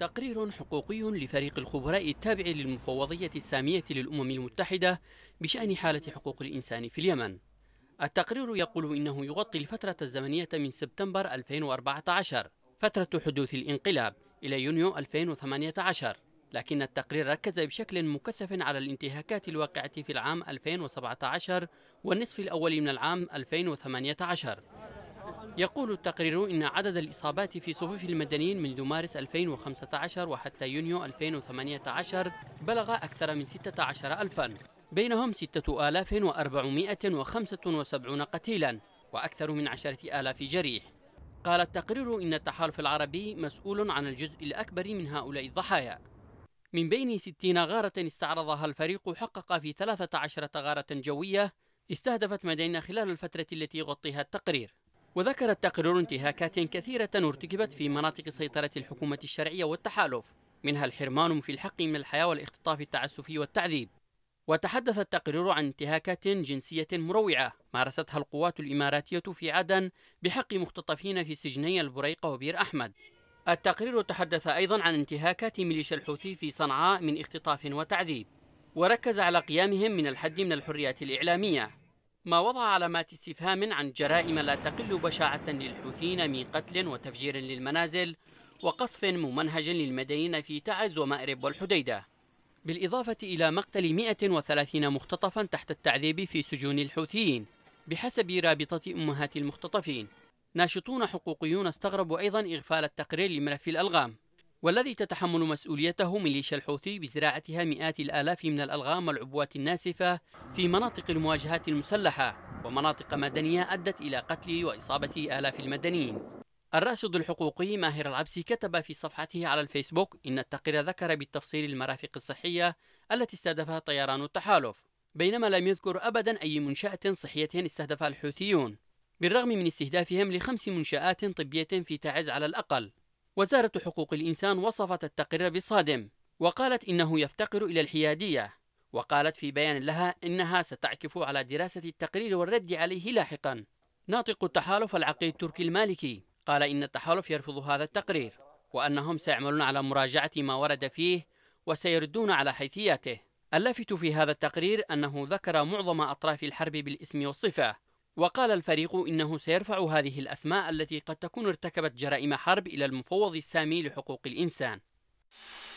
تقرير حقوقي لفريق الخبراء التابع للمفوضية السامية للأمم المتحدة بشأن حالة حقوق الإنسان في اليمن التقرير يقول إنه يغطي الفترة الزمنية من سبتمبر 2014 فترة حدوث الانقلاب إلى يونيو 2018 لكن التقرير ركز بشكل مكثف على الانتهاكات الواقعة في العام 2017 والنصف الأول من العام 2018 يقول التقرير إن عدد الإصابات في صفوف المدنيين منذ مارس 2015 وحتى يونيو 2018 بلغ أكثر من 16 ألفا بينهم 6475 قتيلا وأكثر من 10000 جريح قال التقرير إن التحالف العربي مسؤول عن الجزء الأكبر من هؤلاء الضحايا من بين 60 غارة استعرضها الفريق حقق في 13 غارة جوية استهدفت مدينة خلال الفترة التي يغطيها التقرير وذكر التقرير انتهاكات كثيرة ارتكبت في مناطق سيطرة الحكومة الشرعية والتحالف منها الحرمان في الحق من الحياة والاختطاف التعسفي والتعذيب وتحدث التقرير عن انتهاكات جنسية مروعة مارستها القوات الإماراتية في عدن بحق مختطفين في سجني البريقة وبير أحمد التقرير تحدث أيضا عن انتهاكات ميليشيا الحوثي في صنعاء من اختطاف وتعذيب وركز على قيامهم من الحد من الحريات الإعلامية ما وضع علامات استفهام عن جرائم لا تقل بشاعة للحوثيين من قتل وتفجير للمنازل وقصف ممنهج للمدنيين في تعز ومأرب والحديدة بالإضافة إلى مقتل 130 مختطفا تحت التعذيب في سجون الحوثيين بحسب رابطة أمهات المختطفين ناشطون حقوقيون استغربوا أيضا إغفال التقرير لملف الألغام والذي تتحمل مسؤوليته ميليشيا الحوثي بزراعتها مئات الآلاف من الألغام والعبوات الناسفة في مناطق المواجهات المسلحة ومناطق مدنية أدت إلى قتل وإصابة آلاف المدنيين الراشد الحقوقي ماهر العبسي كتب في صفحته على الفيسبوك إن التقرير ذكر بالتفصيل المرافق الصحية التي استهدفها طيران التحالف بينما لم يذكر أبدا أي منشأة صحية استهدفها الحوثيون بالرغم من استهدافهم لخمس منشآت طبية في تعز على الأقل وزارة حقوق الإنسان وصفت التقرير بالصادم وقالت إنه يفتقر إلى الحيادية وقالت في بيان لها إنها ستعكف على دراسة التقرير والرد عليه لاحقا ناطق التحالف العقيد التركي المالكي قال إن التحالف يرفض هذا التقرير وأنهم سيعملون على مراجعة ما ورد فيه وسيردون على حيثياته اللافت في هذا التقرير أنه ذكر معظم أطراف الحرب بالاسم والصفة وقال الفريق إنه سيرفع هذه الأسماء التي قد تكون ارتكبت جرائم حرب إلى المفوض السامي لحقوق الإنسان